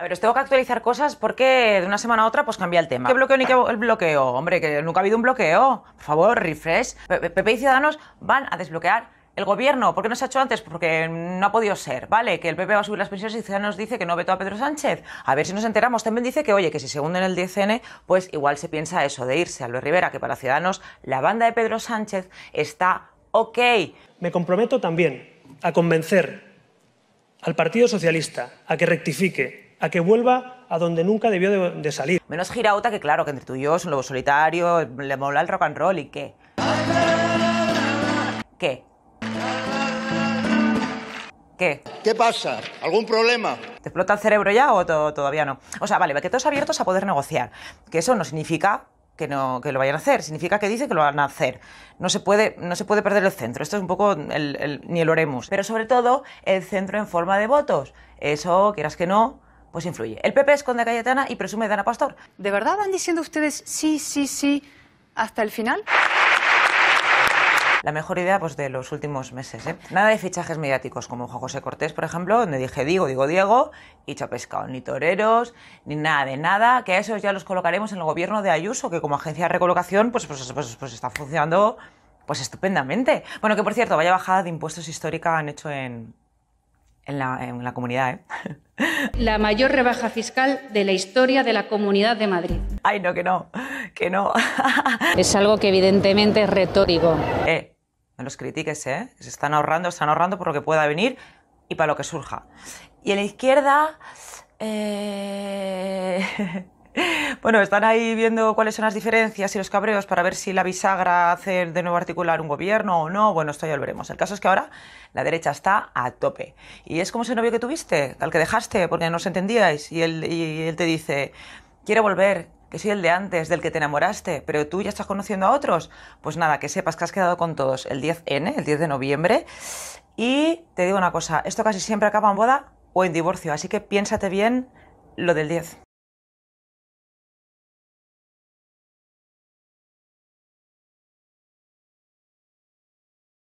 A ver, os tengo que actualizar cosas porque de una semana a otra pues cambia el tema. ¿Qué bloqueo ni qué bloqueo? Hombre, que nunca ha habido un bloqueo. Por favor, refresh. PP y Ciudadanos van a desbloquear el gobierno. ¿Por qué no se ha hecho antes? Porque no ha podido ser. Vale, que el PP va a subir las pensiones y Ciudadanos dice que no veto a Pedro Sánchez. A ver si nos enteramos. También dice que, oye, que si se en el 10N, pues igual se piensa eso de irse a Luis Rivera, que para Ciudadanos la banda de Pedro Sánchez está ok. Me comprometo también a convencer al Partido Socialista a que rectifique a que vuelva a donde nunca debió de, salir. Menos Girauta, que claro, que entre tú y yo es un lobo solitario, le mola el rock and roll y qué. ¿Qué? ¿Qué? ¿Qué pasa? ¿Algún problema? ¿Te explota el cerebro ya o todavía no? O sea, vale, que todos abiertos a poder negociar. Que eso no significa que, no, que lo vayan a hacer, significa que dice que lo van a hacer. No se puede, no se puede perder el centro, esto es un poco el, ni el oremos. Pero sobre todo, el centro en forma de votos. Eso, quieras que no, pues influye. El PP esconde a Cayetana y presume de Ana Pastor. ¿De verdad van diciendo ustedes sí, sí, sí hasta el final? La mejor idea pues, de los últimos meses. ¿eh? Nada de fichajes mediáticos como Juan José Cortés, por ejemplo, donde dije digo, digo, Diego, y chapescao, ni toreros, ni nada de nada, que a esos ya los colocaremos en el gobierno de Ayuso, que como agencia de recolocación pues, pues, pues, pues, pues está funcionando pues estupendamente. Bueno, que por cierto, vaya bajada de impuestos histórica han hecho en, en la, comunidad. ¿eh? La mayor rebaja fiscal de la historia de la Comunidad de Madrid. Ay, no, que no, que no. Es algo que evidentemente es retórico. Eh, no los critiques, ¿eh? Se están ahorrando, están ahorrando por lo que pueda venir y para lo que surja. Y en la izquierda... Eh... Bueno, están ahí viendo cuáles son las diferencias y los cabreos para ver si la bisagra hace de nuevo articular un gobierno o no. Bueno, esto ya lo veremos. El caso es que ahora la derecha está a tope. Y es como ese novio que tuviste, al que dejaste porque no os entendíais. Y él, y él te dice, quiero volver, que soy el de antes, del que te enamoraste, pero tú ya estás conociendo a otros. Pues nada, que sepas que has quedado con todos el 10N, el 10 de noviembre. Y te digo una cosa, esto casi siempre acaba en boda o en divorcio, así que piénsate bien lo del 10.